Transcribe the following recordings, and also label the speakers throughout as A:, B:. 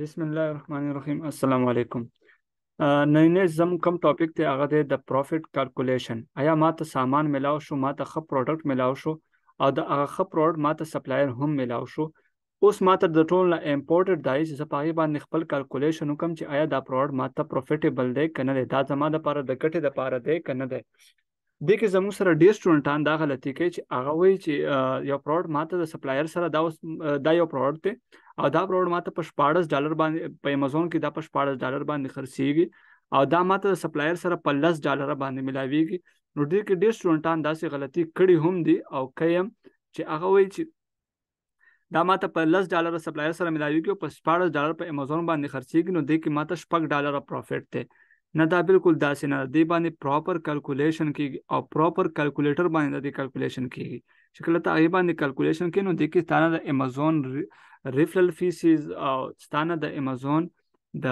A: بسم الله الرحمن الرحیم السلام علیکم نن زم کوم ټاپک ته هغه د پروفټ کیلکولیشن آیا ماته سامان ملاو شو ماته خپ پروډکټ ملاو شو او د هغه خپ پروډکټ ماته سپلایر هم ملاو شو اوس ماته د ټول لا امپورټډ دای چې زپاغي باندې خپل کیلکولیشن وکم چې آیا دا پروډکټ ماته پروفیټیبل دی کنه دا زما د لپاره د ګټې لپاره دی کنه دی د کې زموږ سره ډېر سټوډنټان دا غلطي کوي چې هغه وایي چې یو پروډ ماته د سپلایر سره دا دا یو پروډ دی او دا پروډ ماته په 14 ډالر باندې په امازون کې دا په 14 ډالر باندې خرڅيږي او دا ماته د سپلایر سره په 10 ډالر باندې ملاويږي نو ډېر کې ډېر سټوډنټان داسې غلطي کړي هم دي او کيم چې هغه وایي چې دا ماته په 10 ډالر سپلایر سره ملاوي کې په 14 ډالر په امازون باندې خرڅیږي نو د کې ماته 6 ډالر پروفټ ته نه دا بالکل داسې نه دی باندې پراپر کیلکولیشن کیږي او پراپر کیلکولیټر باندې د کیلکولیشن کیږي چې کله ته هغه باندې کیلکولیشن کینو د کې ستانه د امازون ریفرل فیسز او ستانه د امازون د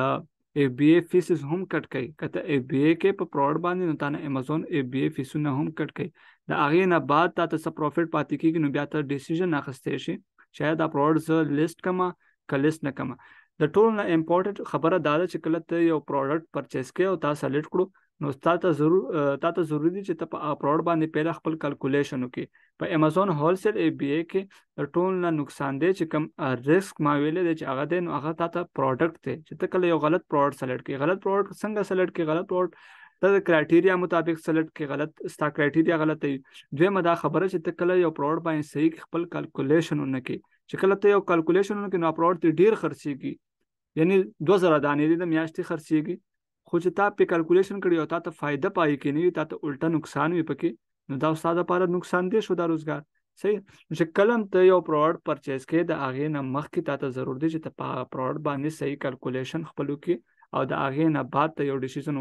A: ای بی ای فیسز هم کټ کړي کته ای بی ای کې په پروډ باندې نو تانه امازون ای بی ای فیسونه هم کټ کړي دا هغه نه بعد تاسو څه پروفیټ پاتې کیږي نو بیا ته ډیسیژن اخستې شي شاید دا پروډز لیست کما کلیس نه کما د ټولو نه امپورټنت خبره دا ده چې کله ته یو پروډکټ پرچیز کړې او تا سلیکټ کړو نو ستاسو ضرور تاسو ضروری دي چې ته په پروډ باندې پیل خپل کیلکولیشن وکې په امازون هولسیل ای بی ای کې د ټول نه نقصان دی چې کم ریسک ما ویلې دی چې هغه دی نو هغه تاسو پروډکټ دی چې ته کله یو غلط پروډکټ سلیکټ کې غلط پروډکټ څنګه سلیکټ کې غلط پروډکټ ته د کرایټیریا مطابق سلیکټ کې غلط ستا کرایټیریا غلط دی دوی مدا خبره چې ته کله یو پروډ باندې صحیح خپل کیلکولیشن ونکې چې کله ته یو کیلکولیشن ونکې نو پروډ ته ډیر خرچيږي یعنی 2000 دانې د میاشتې خرڅيږي خو چې تا په کیلکولیشن کړی او تا ته فائدہ پای کې نه وي تا ته الټا نقصان وي پکې نو دا استاد لپاره نقصان دی شو دا روزګار صحیح چې کلم ته یو پروډ پرچیز کې د اغه نه مخکې تا ته ضرور دی چې ته په پروډ باندې صحیح کیلکولیشن خپلو کې او د اغه نه بعد ته یو ډیسیژن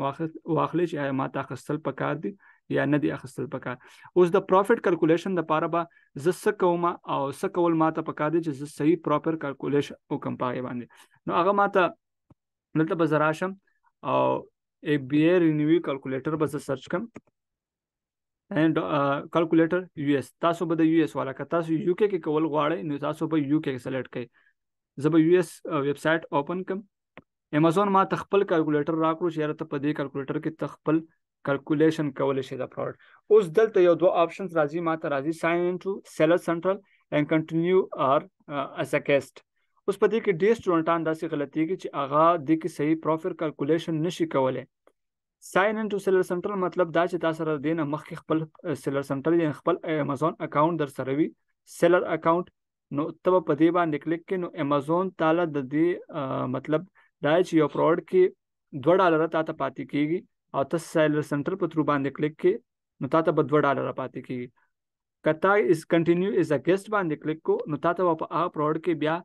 A: واخلې چې ما تا خپل پکار دی یا نه دی اخستل پکار اوس د پروفټ کیلکولیشن د پاره به ز څه کوم او څه کول ماته پکار دي چې ز صحیح پراپر کیلکولیشن وکم پاره باندې نو هغه ماته دلته به زراشم او ای بی ای رینیو کیلکولیټر به سرچ کوم اینڈ کیلکولیټر یو اس تاسو به د یو اس والا که تاسو یو کې کول غواړئ نو تاسو به یو کې سلیکټ کړئ زه به یو اس ویب سټ اوپن کوم امازون ما تخپل کیلکولیټر راکړو چې یاره ته په دې کیلکولیټر کې تخپل کیلکولیشن کول شي دا پروډکټ اوس دلته یو دوه آپشنز راځي ماته راځي ساين انټو سیلر سنټرل اینڈ کنټینیو ار اس ا کیسټ اوس په دې کې ډیر سټوډنټان داسې غلطي کوي چې هغه د کې صحیح پروفیټ کیلکولیشن نشي کولای ساين ان ټو سیلر سنټرل مطلب دا چې تاسو سره دینه مخکې خپل سیلر سنټرل یا خپل امازون اکاؤنٹ در سره وي سیلر اکاؤنٹ نو ته په دې باندې کلیک کې نو امازون تعالی د دې مطلب دا چې یو پروډکټ کې 2 ډالر ته پاتې کیږي او تاسو سیلر سنټر په ترو باندې کلیک کې نو تاسو به 2 ډالر پاتې کیږي کتا از کنټینیو از اگینست باندې کلیک کو نو تاسو په هغه پروډ کې بیا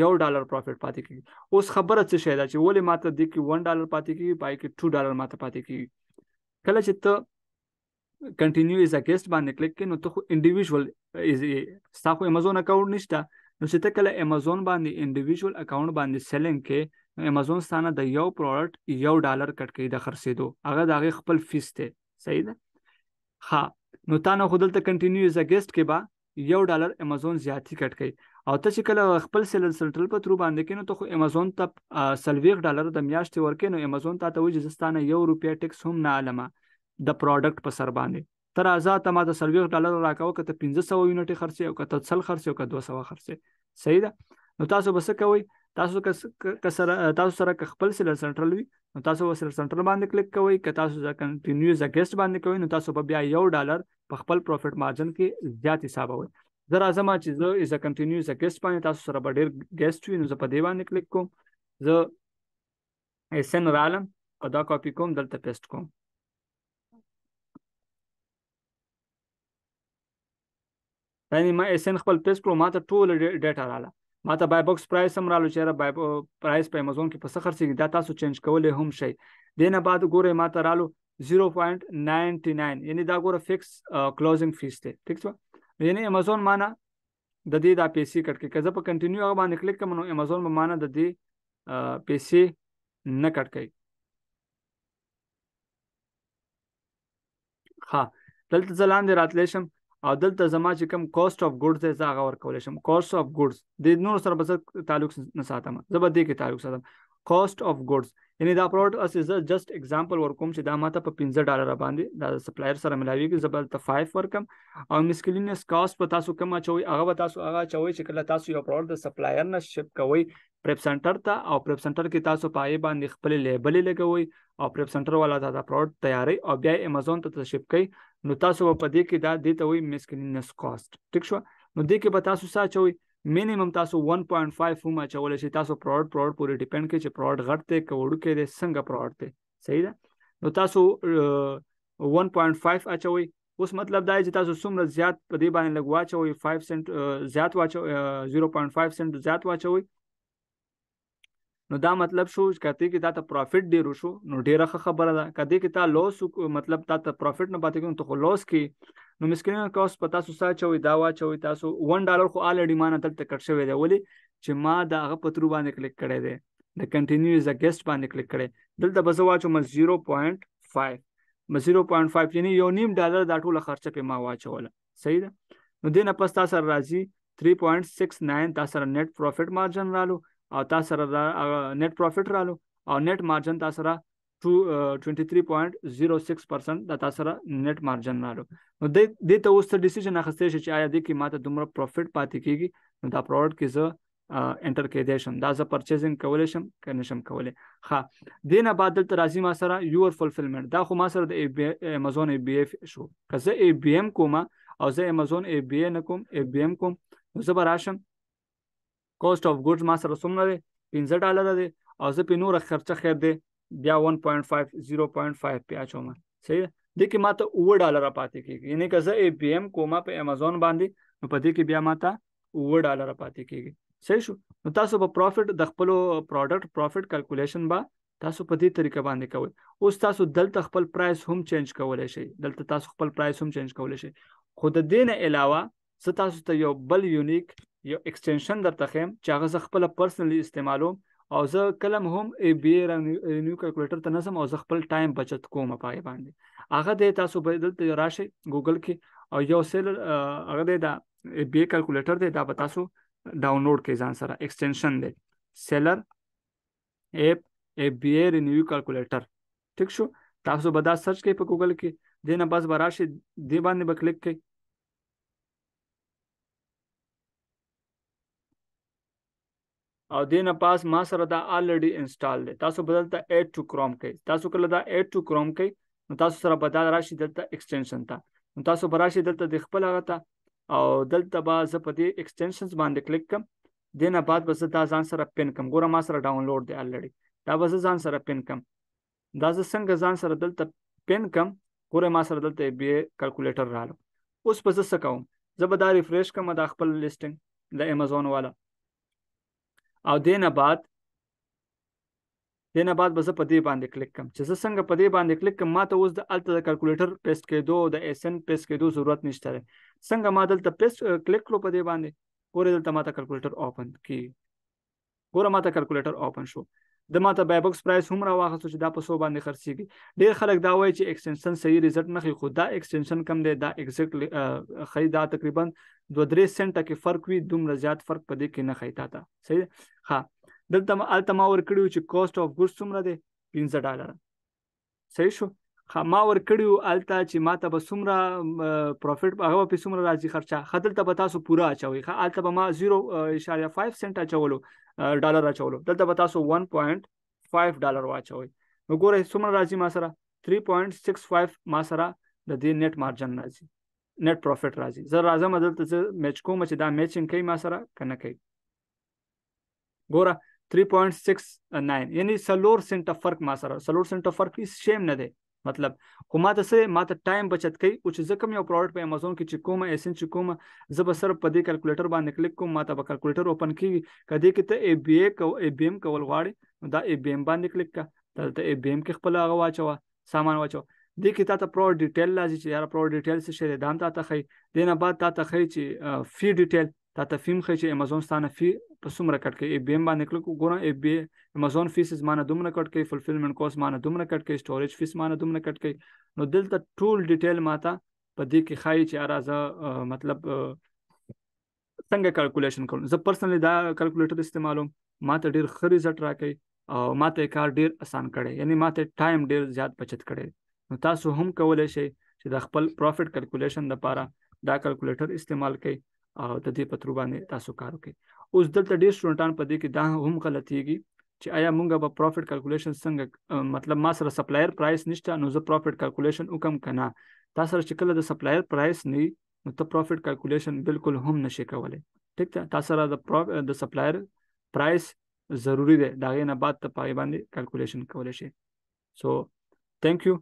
A: یو ډالر پروفیت پاتې کیږي اوس خبره څه شي دا چې ولې ماته د کې 1 ډالر پاتې کیږي پای کې 2 ډالر ماته پاتې کیږي کله چې ته کنټینیو از اگینست باندې کلیک کې نو ته انډیویډوال از ستا خو امازون اکاونټ نشته نو چې ته کله امازون باندې انډیویډوال اکاونټ باندې سیلینګ کې امازون ستانه د یو پروډکټ یو ډالر کټ کوي د خرڅېدو هغه د هغه خپل فیس ته صحیح ده ها نو تا نه خودل ته کنټینیوز اگست کې با یو ډالر امازون زیاتی کټ کوي او ته چې کله خپل سیلر سنټرل په ترو باندې کینو ته خو امازون ته سلویغ ډالر د میاشتې ورکینو امازون ته ته وځي ستانه یو روپیا ټیکس هم نه علامه د پروډکټ په سر باندې تر آزاد ته ما د سلویغ ډالر راکاو کته 1500 یونټي خرڅه او کته 300 خرڅه او کته 200 خرڅه صحیح ده نو تاسو بس کوئ تاسو که سره تاسو سره که خپل سیلر سنټرل وي نو تاسو و سیلر سنټرل باندې کلیک کوئ که تاسو ځا کنټینیوز اگست باندې کوئ نو تاسو په بیا یو ډالر په خپل پروفټ مارجن کې زیات حسابوي زه راځم چې زه از ا کنټینیوز اگست باندې تاسو سره به ډیر ګیسټ وي نو زه په دې باندې کلیک کوم زه اسن رالم او دا کاپی کوم دلته پیسټ کوم یعنی ما اسن خپل پیسټ کړو ما ته ټول ډیټا رااله ما ته بای بوکس پرایس هم رالو چیرې بای پرایس په امازون کې په څه خرڅېږي دا تاسو چینج کولې هم شي دینه بعد ګوره ما ته رالو 0.99 یعنی دا ګوره فکس کلوزینګ فیس ته ٹھیک څه یعنی امازون معنا د دې دا پیسې کټ کې کزه په کنټینیو هغه باندې کلیک کوم نو امازون به معنا د دې پیسې نه کټ کوي ها دلته ځلان دې راتلې شم او دلته زما چې کوم کوست اف ګډز دی زه هغه ورکول شم کوست اف ګډز د نور سره به تعلق نه ساتم زه به دې کې تعلق ساتم کوست اف ګډز یعنی دا پروډکټ اس از جست اگزامپل ورکوم چې دا ماته په 15 ډالر باندې دا سپلایر سره ملاویږي زبل ته 5 ورکم او مسکلینس کاست په تاسو کومه چوي هغه به تاسو هغه چوي چې کله تاسو یو پروډکټ د سپلایر نه شپ کوي پریپ سنټر ته او پریپ سنټر کې تاسو پای باندې خپل لیبل لګوي او پریپ سنټر والا دا پروډکټ تیاری او بیا امازون ته تشریف کوي نو تاسو په دې کې دا د توي مسکینس کاست ټیک شو نو دې کې به تاسو ساتوي مینیمم تاسو 1.5 هم اچول شي تاسو پروډ پروډ پوری ډیپند کوي چې پروډ غټ ته کوړو کې د څنګه پروډ ته صحیح ده نو تاسو 1.5 اچوي اوس مطلب دا چې تاسو څومره زیات په دې باندې لګواچوي 5 سنت زیات واچوي 0.5 سنت زیات واچوي نو دا مطلب شو چې کته کې دا ته پروفټ ډیر شو نو ډیره خبره ده کته کې تا لوس مطلب تا ته پروفټ نه پاتې کوم ته خو لوس کې نو مسکینه کاس پتا سو سا چوي دا وا چوي تاسو 1 ډالر خو الډي مان تل ته کټ شوی دی ولی چې ما دا هغه پترو باندې کلیک کړی دی د کنټینیو از ا گیسټ باندې کلیک کړی دلته بس واچو مل 0.5 مل 0.5 یعنی یو نیم ډالر دا ټول خرچه په ما واچول صحیح ده نو دینه پس تاسو راځي 3.69 تاسو سره نت پروفټ مارجن رالو او تاسو سره دا نت پروفټ رالو او نت مارجن تاسو سره 23.06% د تاسو سره نت مارجن رالو نو د دې ته اوس ډیسیژن اخستې شي چې آیا د کې ماته دومره پروفټ پاتې کیږي نو دا پروډکټ کې زه انټر کېدای شم دا زه پرچیزینګ کولای شم کنه شم کولای ښه دینه بعد دلته راځي ما سره یور فلفلمنت دا خو ما سره د امازون ای بی اف شو که زه ای بی ام کوم او زه امازون ای بی نه کوم ای بی ام کوم زه به راشم کوست اف ګډز ما سره څومره دی 15 ډالر دی او زه په نور خرچه خیر دی بیا 1.5 0.5 پی اچوم صحیح دی کې ماته 1 ډالر پاتې کیږي یعنی که زه ای پی ایم کومه په امازون باندې نو پدې کې بیا ماته 1 ډالر پاتې کیږي صحیح شو نو تاسو په پروفټ د خپل پروډکټ پروفټ کیلکولیشن با تاسو په دې طریقه باندې کوئ اوس تاسو دلته خپل پرایس هم چینج کولای شئ دلته تاسو خپل پرایس هم چینج کولای شئ خو د دې نه علاوه زه تاسو ته یو بل یونیک یو ایکستنشن درته خیم چې هغه زه خپل پرسنلی استعمالوم او زه کلم هم ای بی رینیو کیلکولیټر ته نظم او زه خپل ټایم بچت کوم پای باندې هغه د تاسو په دلته راشي ګوګل کې او یو سیل هغه د ای بی کیلکولیټر دی دا به تاسو ډاونلوډ کې ځان سره ایکستنشن دی سیلر اپ ای بی رینیو کیلکولیټر ٹھیک شو تاسو به دا سرچ کوئ په ګوګل کې دینه بس براشي دی باندې به کلیک کوئ او دینه پاس ما سره دا الریډي انسټال دی تاسو بدلته ایډ ټو کروم کوي تاسو کله دا ایډ ټو کروم کوي نو تاسو سره بدل راشي دلته ایکستنشن ته نو تاسو براشي دلته د خپل هغه ته او دلته به زه په دې ایکستنشنز باندې کلیک کوم دینه بعد به زه دا ځان سره پین کوم ګوره ما سره ډاونلوډ دی الریډي دا به زه ځان سره پین کوم دا زه څنګه ځان سره دلته پین کوم ګوره ما سره دلته بیا کیلکولیټر رالو اوس په زه څه کوم زه به دا ریفرش کوم دا خپل لیستینګ د امازون والا او دینه بعد دینه بعد به زه په دې باندې کلیک کوم چې زه څنګه په دې باندې کلیک کوم ماته اوس د الته د کیلکولیټر پیسټ کېدو د ایس ان پیسټ کېدو ضرورت نشته څنګه ما دلته پیسټ کلیک کړو په دې باندې ګوره دلته ماته کیلکولیټر اوپن کی ګوره ماته کیلکولیټر اوپن شو د ماته بای بوکس پرایس هم را واخصو چې دا په سو باندې خرڅيږي ډیر خلک دا وایي چې ایکستنشن صحیح ریزلټ نه خي خو دا ایکستنشن کم دی دا ایگزیکټ خي دا تقریبا 2 3 سنټه کې فرق وي دومره زیات فرق پدې کې نه خي تا ته صحیح ها دلته التما ور کړیو چې کوست اف ګډز څومره دی 15 ډالر صحیح شو ما ور کړیو الته چې ماته به سمره پروفټ هغه په سمره راځي خرچه خدل ته به تاسو پوره اچوي ښه الته به ما 0.5 سنت اچولو ډالر اچولو دلته به تاسو 1.5 ډالر واچوي نو ګوره سمره راځي ما سره 3.65 ما سره د دې نت مارجن راځي نت پروفټ راځي زه راځم دلته چې میچ کوم چې دا میچینګ کوي ما سره کنه کوي ګوره 3.69 یعنی سلور سنت فرق ما سره سلور سنت فرق هیڅ شیم نه دی مطلب خو ما ته سره ما ته ټایم بچت کوي او چې زکم یو پروډکټ په امازون کې چې کومه ایسن چې کومه زب سره په دې کیلکولیټر باندې کلیک کوم ما ته په کیلکولیټر اوپن کیږي کدی کې ته ای بی ای کو ای بی ایم کول غواړي دا ای بی ایم باندې کلیک کا ته ای بی ایم کې خپل هغه واچو سامان واچو دې کې تاسو پرو ډیټیل لازم چې یار پرو ډیټیل څه شی دام تاسو خي دینه بعد تاسو خي چې فی ډیټیل تا ته فیم خې چې امازون ستانه فی په څومره کټ کې ای بی ام باندې کلک وګوره ای بی امازون فیس مانه دومره کټ کې فلفلمنت کوست مانه دومره کټ کې سټوریج فیس مانه دومره کټ کې نو دلته ټول ډیټیل ماته په دې کې خای چې ارازه مطلب څنګه کیلکولیشن کوم زه پرسنلی دا کیلکولیټر استعمالوم ماته ډیر خري زټ راکې او ماته کار ډیر اسان کړي یعنی ماته ټایم ډیر زیات بچت کړي نو تاسو هم کولای شئ چې د خپل پروفټ کیلکولیشن لپاره دا کیلکولیټر استعمال کړئ او د دې پترو باندې تاسو کار وکړئ اوس دلته ډېر سټوډنټان په دې کې دا هم غلطيږي چې آیا مونږه به پروفټ کیلکولیشن څنګه مطلب ما سره سپلایر پرایس نشته نو زه پروفټ کیلکولیشن وکم کنه تاسو سره چې کله د سپلایر پرایس نه نو ته پروفټ کیلکولیشن بالکل هم نشې کولای ټیک ده تاسو سره د د سپلایر پرایس ضروری دی دا غي نه بعد ته پای باندې کیلکولیشن کولای شي سو so, ثانک یو